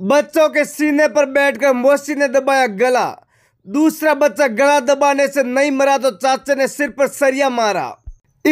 बच्चों के सीने पर बैठकर मोसी ने दबाया गला दूसरा बच्चा गला दबाने से नहीं मरा तो चाचे ने सिर पर सरिया मारा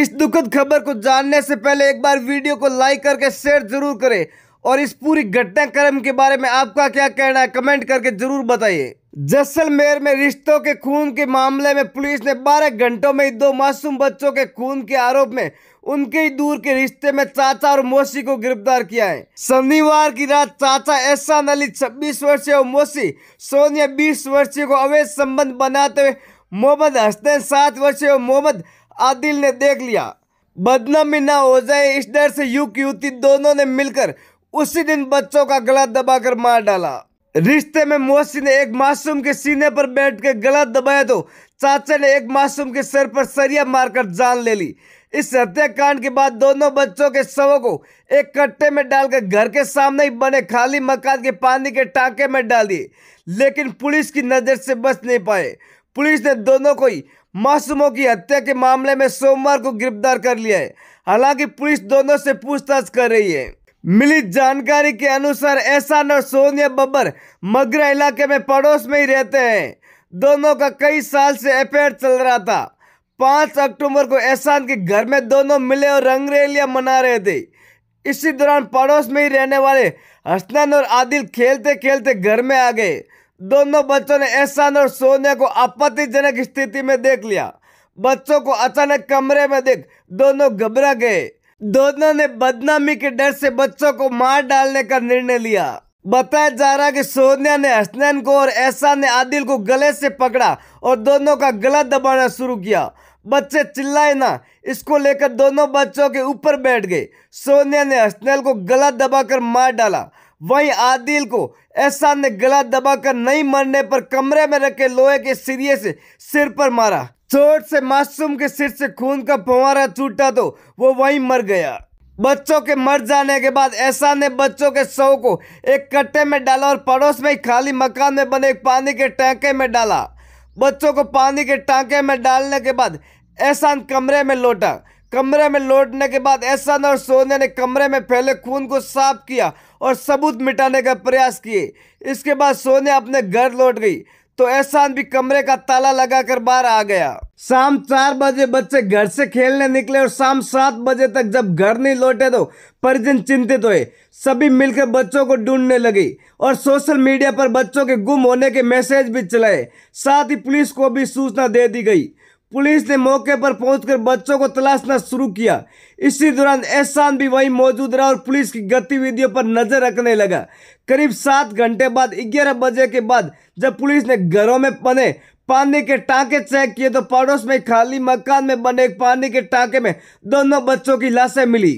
इस दुखद खबर को जानने से पहले एक बार वीडियो को लाइक करके शेयर जरूर करें और इस पूरी घटनाक्रम के बारे में आपका क्या कहना है कमेंट करके जरूर बताइए जैसलमेर में रिश्तों के खून के मामले में पुलिस ने 12 घंटों में दो मासूम बच्चों के खून के आरोप में उनके ही दूर के रिश्ते में चाचा और मौसी को गिरफ्तार किया है शनिवार की रात चाचा एहसान अली छब्बीस वर्षीय और मौसी सोनिया 20 वर्षीय को अवैध संबंध बनाते हुए मोहम्मद हसनैन सात वर्षीय और मोहम्मद आदिल ने देख लिया बदनामी ना हो जाए इस डर से युग युवती दोनों ने मिलकर उसी दिन बच्चों का गला दबाकर मार डाला रिश्ते में मोहसिन ने एक मासूम के सीने पर बैठ कर गला दबाया तो चाचा ने एक मासूम के सर पर सरिया मारकर जान ले ली इस हत्याकांड के बाद दोनों बच्चों के शवों को एक कट्टे में डालकर घर के सामने ही बने खाली मकान के पानी के टांके में डाल दिए लेकिन पुलिस की नज़र से बच नहीं पाए पुलिस ने दोनों को ही मासूमों की हत्या के मामले में सोमवार को गिरफ्तार कर लिया है हालांकि पुलिस दोनों से पूछताछ कर रही है मिली जानकारी के अनुसार एहसान और सोनिया बब्बर मगरा इलाके में पड़ोस में ही रहते हैं दोनों का कई साल से अफेयर चल रहा था पाँच अक्टूबर को एहसान के घर में दोनों मिले और रंगरेलियाँ मना रहे थे इसी दौरान पड़ोस में ही रहने वाले हसनैन और आदिल खेलते खेलते घर में आ गए दोनों बच्चों ने एहसान और सोनिया को आपत्तिजनक स्थिति में देख लिया बच्चों को अचानक कमरे में देख दोनों घबरा गए दोनों ने बदनामी के डर से बच्चों को मार डालने का निर्णय लिया बताया जा रहा कि सोनिया ने हसनैन को और ऐसा ने आदिल को गले से पकड़ा और दोनों का गला दबाना शुरू किया बच्चे चिल्लाए ना इसको लेकर दोनों बच्चों के ऊपर बैठ गए सोनिया ने हसनैल को गला दबाकर मार डाला वहीं आदिल को ऐसा ने गला दबाकर नहीं मरने पर कमरे में रखे लोहे के सिरिए से सिर पर मारा चोट से मासूम के सिर से खून का फुहारा छूटा तो वो वहीं मर गया बच्चों के मर जाने के बाद ऐसा ने बच्चों के शव को एक कट्टे में डाला और पड़ोस में ही खाली मकान में बने एक पानी के टैंके में डाला बच्चों को पानी के टांके में डालने के बाद एहसान कमरे में लौटा कमरे में लौटने के बाद एहसान और सोने ने कमरे में फैले खून को साफ किया और सबूत मिटाने का प्रयास किए इसके बाद सोने अपने घर लौट गई तो एहसान भी कमरे का ताला लगाकर बाहर आ गया शाम चार बजे बच्चे घर से खेलने निकले और शाम सात बजे तक जब घर नहीं लौटे तो परिजन चिंतित हुए सभी मिलकर बच्चों को ढूंढने लगी और सोशल मीडिया पर बच्चों के गुम होने के मैसेज भी चलाए साथ ही पुलिस को भी सूचना दे दी गई पुलिस ने मौके पर पहुंचकर बच्चों को तलाशना शुरू किया इसी दौरान एहसान भी वहीं मौजूद रहा और पुलिस की गतिविधियों पर नजर रखने लगा करीब सात घंटे बाद ग्यारह बजे के बाद जब पुलिस ने घरों में बने पानी के टांके चेक किए तो पड़ोस में खाली मकान में बने पानी के टांके में दोनों बच्चों की लाशें मिली